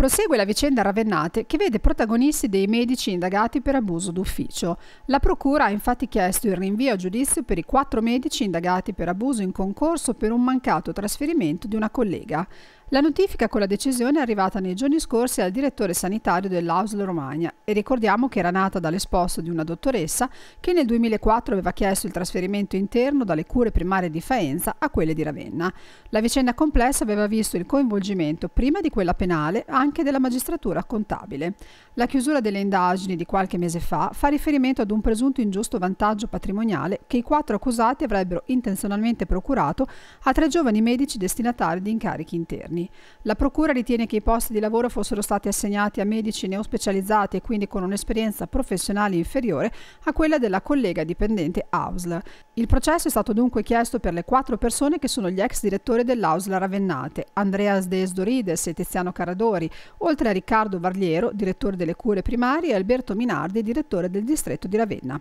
Prosegue la vicenda Ravennate che vede protagonisti dei medici indagati per abuso d'ufficio. La Procura ha infatti chiesto il rinvio a giudizio per i quattro medici indagati per abuso in concorso per un mancato trasferimento di una collega. La notifica con la decisione è arrivata nei giorni scorsi al direttore sanitario dell'Ausl Romagna e ricordiamo che era nata dall'esposto di una dottoressa che nel 2004 aveva chiesto il trasferimento interno dalle cure primarie di Faenza a quelle di Ravenna. La vicenda complessa aveva visto il coinvolgimento prima di quella penale anche della magistratura contabile. La chiusura delle indagini di qualche mese fa fa riferimento ad un presunto ingiusto vantaggio patrimoniale che i quattro accusati avrebbero intenzionalmente procurato a tre giovani medici destinatari di incarichi interni. La Procura ritiene che i posti di lavoro fossero stati assegnati a medici neospecializzati e quindi con un'esperienza professionale inferiore a quella della collega dipendente Ausler. Il processo è stato dunque chiesto per le quattro persone che sono gli ex direttori dell'Ausler Ravennate, Andreas Desdorides e Tiziano Caradori, oltre a Riccardo Varliero, direttore delle delle cure primarie Alberto Minardi, direttore del distretto di Ravenna.